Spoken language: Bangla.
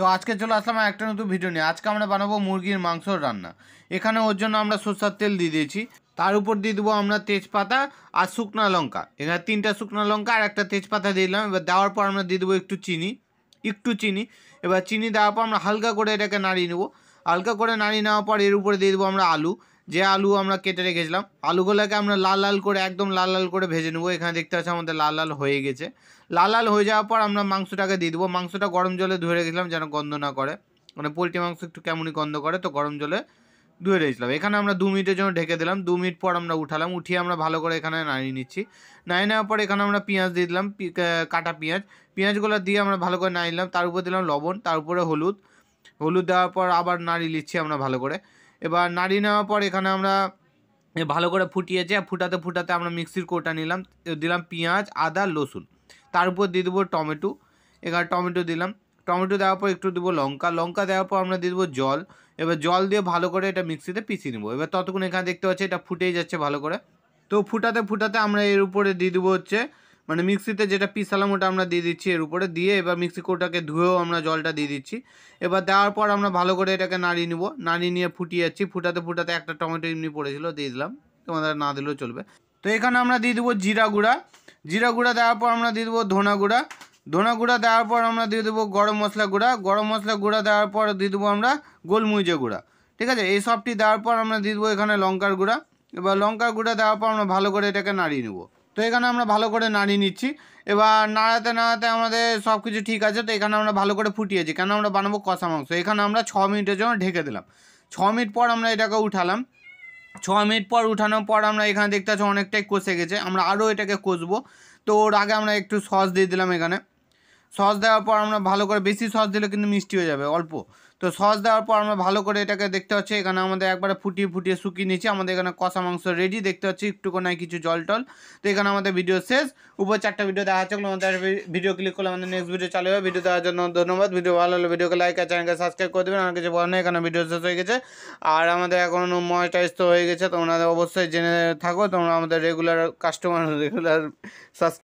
তো আজকে চলে আসলাম একটা নতুন ভিডিও নিয়ে আজকে আমরা বানাবো মুরগির মাংসর রান্না এখানে ওর জন্য আমরা সরষার তেল দিয়ে দিয়েছি তার উপর দিয়ে দেবো আমরা তেজপাতা আর শুকনো লঙ্কা এখানে তিনটা শুকনো লঙ্কা আর একটা তেজপাতা দিলাম এবার দেওয়ার পর আমরা দিয়ে দেবো একটু চিনি একটু চিনি এবার চিনি দেওয়ার পর আমরা হালকা করে এটাকে নাড়িয়ে নেবো হালকা করে নাড়িয়ে নেওয়ার পর এর উপরে দিয়ে দেবো আমরা আলু যে আলু আমরা কেটে রেখেছিলাম আলুগুলোকে আমরা লাল লাল করে একদম লাল লাল করে ভেজে নেবো এখানে দেখতে পাচ্ছি আমাদের লাল লাল হয়ে গেছে লাল লাল হয়ে যাওয়ার পর আমরা মাংসটাকে দিয়ে দেবো মাংসটা গরম জলে ধুয়ে রেখেছিলাম যেন গন্ধ না করে মানে পোলট্রি মাংস একটু কেমনই গন্ধ করে তো গরম জলে ধুয়ে রেখেছিলাম এখানে আমরা দু মিনিটের জন্য ঢেকে দিলাম দু মিনিট পর আমরা উঠালাম উঠিয়ে আমরা ভালো করে এখানে নাড়িয়ে নিচ্ছি নাড়িয়ে নেওয়ার পর এখানে আমরা পেঁয়াজ দিয়ে দিলাম কাটা পেঁয়াজ পেঁয়াজগুলো দিয়ে আমরা ভালো করে নাড়িয়ে নিলাম তার উপর দিলাম লবণ তার উপরে হলুদ হলুদ দেওয়ার পর আবার নাড়িয়ে নিচ্ছি আমরা ভালো করে এবার নাড়িয়ে নেওয়ার পর এখানে আমরা ভালো করে ফুটিয়েছি আর ফুটাতে ফুটাতে আমরা মিক্সির কোটা নিলাম দিলাম পেঁয়াজ আদা রসুন তার উপর দিয়ে দেবো টমেটো এখানে টমেটো দিলাম টমেটো দেওয়ার পর একটু দেবো লঙ্কা লঙ্কা দেওয়ার পর আমরা দিয়ে দেবো জল এবার জল দিয়ে ভালো করে এটা মিক্সিতে পিছিয়ে নেবো এবার ততক্ষণ এখানে দেখতে পাচ্ছি এটা ফুটেই যাচ্ছে ভালো করে তো ফুটাতে ফুটাতে আমরা এর উপরে দিয়ে দেবো হচ্ছে মানে মিক্সিতে যেটা পিসালাম ওটা আমরা দিয়ে দিচ্ছি এর উপরে দিয়ে এবার মিক্সি কোটাকে ধুয়েও আমরা জলটা দিয়ে দিচ্ছি এবার দেওয়ার পর আমরা ভালো করে এটাকে নাড়িয়ে নিব নাড়িয়ে নিয়ে ফুটিয়ে যাচ্ছি ফুটাতে ফুটাতে একটা টমেটো এমনি পড়েছিল দিয়ে দিলাম তোমাদের না দিলেও চলবে তো এখানে আমরা দিয়ে দেবো জিরা গুঁড়া জিরা গুঁড়া দেওয়ার পর আমরা দিয়ে দেবো ধনা গুঁড়া ধনা গুঁড়া দেওয়ার পর আমরা দিয়ে দেবো গরম মশলা গুঁড়া গরম মশলা গুঁড়া দেওয়ার পর দিয়ে দেবো আমরা গোলমরিচের গুঁড়া ঠিক আছে এই সবটি দেওয়ার পর আমরা দিয়ে দেবো এখানে লঙ্কার গুঁড়া এবার লঙ্কার গুঁড়া দেওয়ার পর আমরা ভালো করে এটাকে নাড়িয়ে নেবো তো এখানে আমরা ভালো করে নাড়িয়ে নিচ্ছি এবার নাড়াতে নাড়াতে আমাদের সব কিছু ঠিক আছে তো এখানে আমরা ভালো করে ফুটিয়েছি কেন আমরা বানাবো কষা মাংস এখানে আমরা ছ মিনিটের জন্য ঢেকে দিলাম ছ মিনিট পর আমরা এটাকে উঠালাম ছ মিনিট পর উঠানোর পর আমরা এখানে দেখতে পাচ্ছি অনেকটাই কষে গেছে আমরা আরও এটাকে কষবো তো ওর আগে আমরা একটু সস দিয়ে দিলাম এখানে সস দেওয়ার পর আমরা ভালো করে বেশি সস দিলে কিন্তু মিষ্টি হয়ে যাবে অল্প তো সস দেওয়ার পর আমরা ভালো করে এটাকে দেখতে পাচ্ছি এখানে আমাদের একবারে ফুটিয়ে ফুটিয়ে শুকিয়ে নিচ্ছে আমাদের এখানে কষা মাংস রেডি দেখতে পাচ্ছি একটু কোনায় কিছু জল টল তো এখানে আমাদের ভিডিও শেষ উপর চারটা ভিডিও দেখা হচ্ছে আমাদের ভিডিও ক্লিক করলে আমাদের নেক্সট ভিডিও চালু হবে ভিডিও দেওয়ার জন্য ধন্যবাদ ভিডিও ভালো হলে ভিডিওকে লাইক আর চ্যানেলকে সাবস্ক্রাইব করে দেবেন আমার কিছু বলার নেই এখানে ভিডিও শেষ হয়ে গেছে আর আমাদের এখন মনিটাইজ তো হয়ে গেছে তোমরা অবশ্যই জেনে থাকো তোমরা আমাদের রেগুলার কাস্টমার রেগুলার সাবস্ক্রাইব